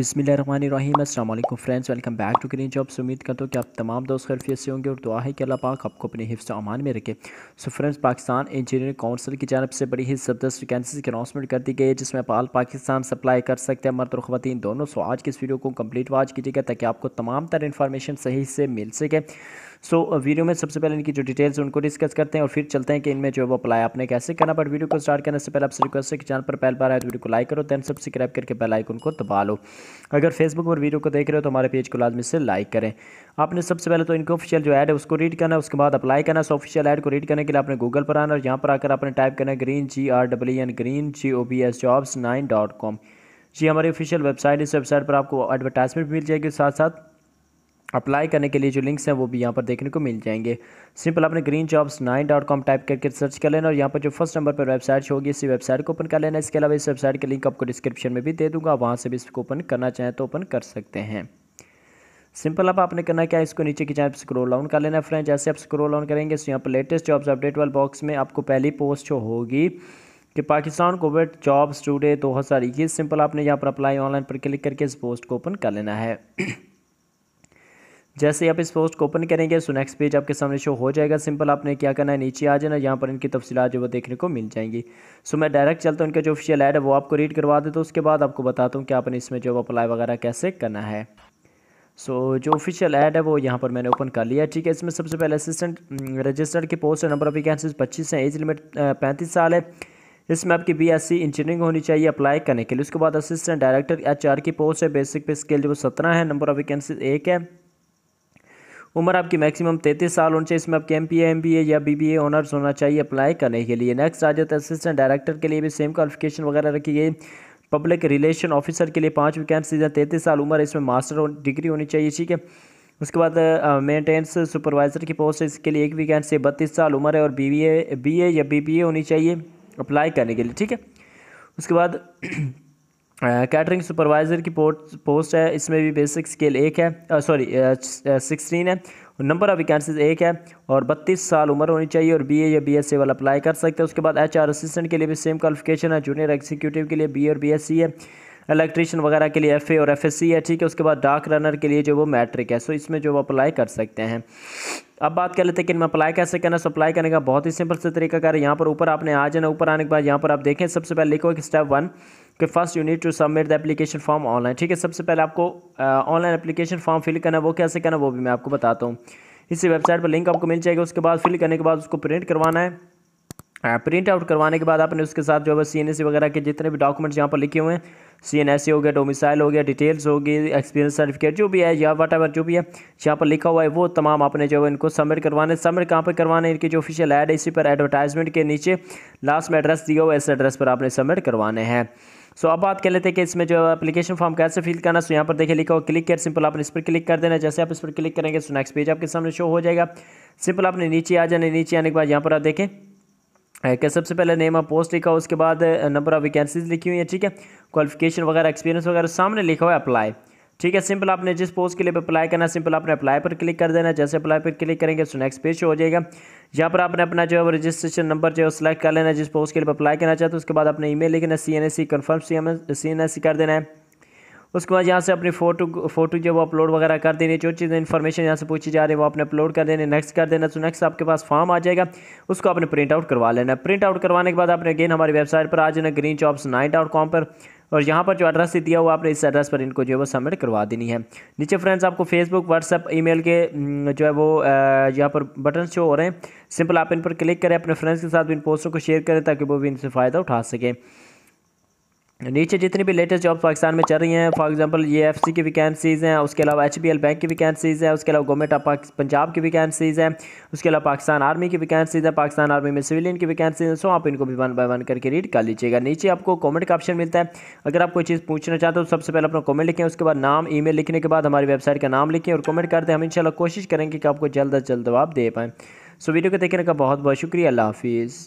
बिसमीम अल्लाम friends welcome back to green jobs उम्मीद करता हूँ कि आप तमाम दोस्त खैरफियत से होंगे और दुआ है कि अल्लाह पाक आपको अपने हिफ्स अमान में रखे so friends Pakistan engineering council की जानब से बड़ी ही ज़बरदस्त वैकेंसी की अनाउंसमेंट कर दी गई है जिसमें पाल पाकिस्तान सप्लाई कर सकते हैं मर्द और ख़वान दोनों सो आज की इस वीडियो को कम्प्लीट वाच कीजिएगा ताकि आपको तमाम तर इन्फॉर्मेशन सही से मिल सके सो so, वीडियो uh, में सबसे पहले इनकी जो डिटेल्स उनको डिस्कस करते हैं और फिर चलते हैं कि इनमें जो है वो अप्लाई आपने कैसे करना बट वीडियो को स्टार्ट करने से पहले आपसे रिक्वेस्ट है कि चैनल पर पहल पर आए तो वीडियो को लाइक करो दैन सब्सक्राइब करके बेल आइकन को दबा लो अगर फेसबुक पर वीडियो को देख रहे हो तो हमारे पेज को लाजमी से लाइक करें आपने सबसे पहले तो इनको ऑफिशियल जो ऐड है उसको रीड करना है उसके बाद अप्लाई करना है सो ऑफिशियल ऐड को रीड करने के लिए आपने गूगल पर आना और यहाँ पर आकर आपने टाइप करना है green G R W N green G O B S jobs nine dot com जी हमारी ऑफिशियल वेबसाइट इस वेबसाइट पर आपको एडवर्टाइजमेंट मिल जाएगी साथ साथ अप्लाई करने के लिए जो लिंक्स हैं वो भी यहाँ पर देखने को मिल जाएंगे सिंपल आपने green jobs nine dot com type करके सर्च कर लेना और यहाँ पर जो फर्स्ट नंबर पर वेबसाइट होगी इसी वेबसाइट को ओपन कर लेना इसके अलावा इस वेबसाइट के लिंक आपको डिस्क्रिप्शन में भी दे दूँगा वहाँ से भी इसको ओपन करना चाहें तो ओपन कर सकते हैं सिंपल आप आपने करना क्या इसको नीचे की जाए स्क्रोल डाउन कर लेना है फ्रेंड जैसे आप स्क्रोल डाउन करेंगे तो यहाँ पर लेटेस्ट जॉब्स अपडेट वाले बॉक्स में आपको पहली पोस्ट होगी कि पाकिस्तान कोविड जॉब्स टूडे दो हज़ार इक्कीस सिंपल आपने यहाँ पर अप्लाई ऑनलाइन पर क्लिक करके इस पोस्ट को ओपन कर लेना है जैसे आप इस पोस्ट को ओपन करेंगे सो नेक्स्ट पेज आपके सामने शो हो जाएगा सिंपल आपने क्या करना है नीचे आ जाना यहाँ पर इनकी तफसीत जो है देखने को मिल जाएंगी सो मैं डायरेक्ट चलता हूँ इनका जो ऑफिशियल ऐड है वो आपको रीड करवा देता हूँ उसके बाद आपको बताता हूँ कि आपने इसमें जो अप्लाई वगैरह कैसे करना है सो so, जो ऑफिशियल ऐड है वो यहाँ पर मैंने ओपन कर लिया ठीक है इसमें सबसे पहले असिस्टेंट हम्म, रजिस्टर्ड की पोस्ट है नंबर ऑफ वैकेंसीज पच्चीस हैं एज लिमिट पैंतीस साल है इसमें आपकी बी एस सी इंजीनियरिंग होनी चाहिए अप्लाई करने के लिए उसके बाद असिस्टेंट डायरेक्टर एच आर की पोस्ट है बेसिक पे स्केल जो सत्रह है नंबर ऑफ वैकेंसीज एक है उम्र आपकी मैक्सिमम तैंतीस साल होनी चाहिए इसमें आपके M P M B A या बी बी ऑनर्स होना चाहिए अप्लाई करने के लिए नेक्स्ट आ जाता है असिस्टेंट डायरेक्टर के लिए भी सेम क्वालिफिकेशन वगैरह रखी गई पब्लिक रिलेशन ऑफिसर के लिए पाँच वैकेंसीज हैं तैंतीस साल उम्र इसमें मास्टर डिग्री होनी चाहिए ठीक है उसके बाद मेंटेनेंस सुपरवाइज़र की पोस्ट इसके लिए एक वैकेंसी बत्तीस साल उम्र है और B B A B A या बी बी ए होनी चाहिए अप्लाई करने के लिए ठीक है उसके बाद कैटरिंग सुपरवाइज़र की पोस्ट पोस्ट है इसमें भी बेसिक स्केल एक है सॉरी सिक्सटीन है नंबर ऑफ वैकेंसीज एक है और बत्तीस साल उम्र होनी चाहिए और बीए या बीएससी वाला अप्लाई कर सकते हैं उसके बाद एचआर असिस्टेंट के लिए भी सेम क्वालिफिकेशन है जूनियर एग्जीक्यूटिव के लिए बी और बीएससी है इलेक्ट्रीशियन वगैरह के लिए एफ और एफ है ठीक है उसके बाद डार्क रनर के लिए जो वो मैट्रिक है सो इसमें जो वो अप्लाई कर सकते हैं अब बात कर लेते हैं कि इनमें अप्लाई कैसे करना है अप्लाई करने का बहुत ही सिंपल से तरीका कर यहाँ पर ऊपर आपने आ जाना ऊपर आने के बाद यहाँ पर आप देखें सबसे पहले लिखो कि स्टेप वन कि first you need to submit the application form online ठीक है सबसे पहले आपको ऑनलाइन एप्लीकेशन फॉर्म फिल करना है वो कैसे करना है वो भी मैं आपको बताता हूँ इसी वेबसाइट पर लिंक आपको मिल जाएगा उसके बाद फिल करने के बाद उसको प्रिंट करवाना है प्रिंट हाँ, आउट करवाने के बाद आपने उसके साथ जो है सी एन e वगैरह के जितने भी डॉक्यूमेंट्स यहाँ पर लिखे हुए हैं सी एन एस हो गया डोमिसाइल हो गया डिटेल्स हो गई एक्सपीरियंस सर्टिफिकेट जो भी है या वट एवर जो भी है यहाँ पर लिखा हुआ है वो तमाम आपने जो है इनको सबमिट करवाने सबमिट कहाँ पर करवाने इनके जो ऑफिशियल एड है इसी पर एडवर्टाइजमेंट के नीचे लास्ट में एड्रेस दिया हुआ है इस एड्रेस पर आपने सबमिट करवाने हैं सो अब बात कर लेते हैं कि इसमें जो एप्लीकेशन फॉर्म कैसे फिल करना सो यहाँ पर देखिए लिखा हुआ क्लिक कर सिंपल आपने इस पर क्लिक कर देना जैसे आप इस पर क्लिक करेंगे सो नेक्स्ट पेज आपके सामने शो हो जाएगा सिंपल आपने नीचे आ जाने नीचे आने के बाद यहाँ पर आप देखें क्या सबसे पहले नेम ऑफ पोस्ट लिखा उसके बाद नंबर ऑफ वैकेंसीज लिखी हुई है ठीक है क्वालिफिकेशन वगैरह एक्सपीरियंस वगैरह सामने लिखा हुआ है अप्लाई ठीक है सिंपल आपने जिस पोस्ट के लिए अप्लाई करना सिंपल आपने अप्लाई पर क्लिक कर देना है जैसे अप्लाई पर क्लिक करेंगे तो नेक्स्ट पेज हो जाएगा यहाँ पर आपने अपना जो है रजिस्ट्रेशन नंबर जो है सेलेक्ट कर लेना जिस पोस्ट के लिए अप्लाई करना चाहते हो उसके बाद अपने ईमेल लिखना है C N S C confirm C M C N S C कर देना है उसके बाद यहाँ से अपनी फ़ोटो फोटो जो वो अपलोड वगैरह कर देनी जो चीज़ें इन्फॉर्मेशन यहाँ से पूछी जा रही है वो आपने अपलोड कर देने नेक्स्ट कर देना तो नेक्स्ट आपके पास फॉर्म आ जाएगा उसको आपने प्रिंट आउट करवा लेना प्रिंट आउट करवाने के बाद आपने अगेन हमारी वेबसाइट पर आ जाना green jobs nine dot com पर और यहाँ पर जो एड्रेस दिया हुआ आपने इस एड्रेस पर इनको जो है वो सबमिट करवा देनी है नीचे फ्रेंड्स आपको फेसबुक व्हाट्सअप ईमेल के जो है वो यहाँ पर बटन शो हो रहे हैं सिंपल आप इन पर क्लिक करें अपने फ्रेंड्स के साथ भी इन पोस्टों को शेयर करें ताकि वो भी इनसे फ़ायदा उठा सकें नीचे जितनी भी लेटेस्ट जॉब पाकिस्तान में चल रही हैं फॉर एग्जांपल ये एफसी की वैकेंसीज़ हैं उसके अलावा एचबीएल बैंक की वैकेंसीज़ हैं उसके अलावा गवर्नमेंट ऑफ पंजाब की वैकेंसीज़ हैं उसके अलावा पाकिस्तान आर्मी की वैकेंसीज़ हैं पाकिस्तान आर्मी में सिविलियन की वैकेंसीज हैं सो आप इनको भी वन बाय वन करके रीड कर लीजिएगा नीचे आपको कॉमेंट का ऑप्शन मिलता है अगर आप कोई चीज़ पूछना चाहते हो तो सबसे पहले अपना कॉमेंट लिखें उसके बाद नाम ई लिखने के बाद हमारी वेबसाइट का नाम लिखें और कॉमेंट करते हैं हम इनशाला कोशिश करेंगे कि आपको जल्द अज जल्द जवाब दे पाएँ सो वीडियो को देखने का बहुत बहुत शुक्रिया अल्लाह हाफिज़